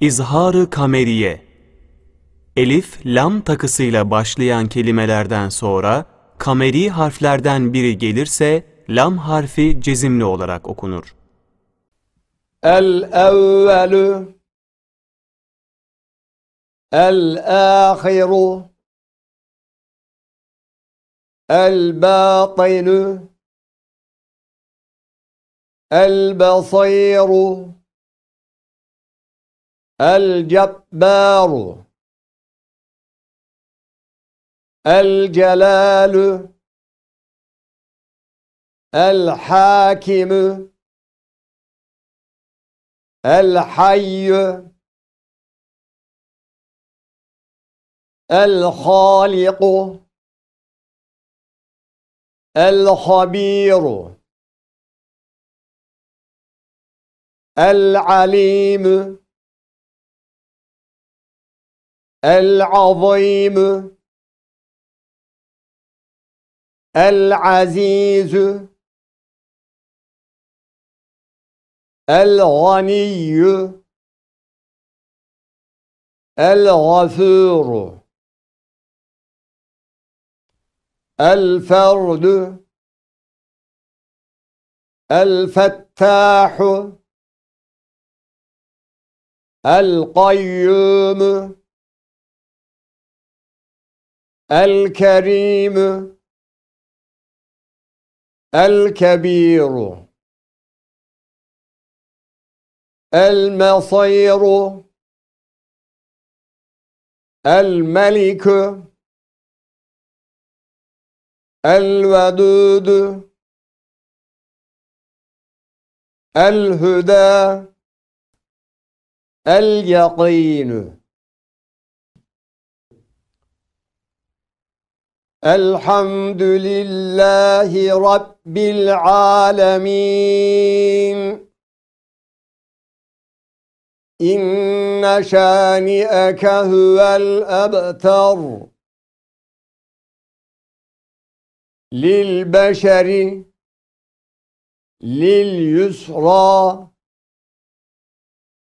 İzharı kameriye Elif, lam takısıyla başlayan kelimelerden sonra kameri harflerden biri gelirse lam harfi cezimli olarak okunur. El-evvelü El-ahiru El-batinu El-basiru الجبار الجلال الحاكم الحي الخالق الخبير العليم العظيم العزيز الغني الغفور الفرد الفتاح القيوم El Kerimü El Kebiru El Mesayru El Melikü El Vedûdü El Hüda El Yakînü الحمد لله رب العالمين إن شانئك هو الأبتر للبشر لليسرى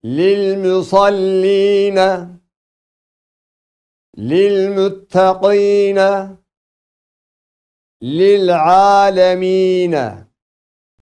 للمصلين للمتقين للعالمين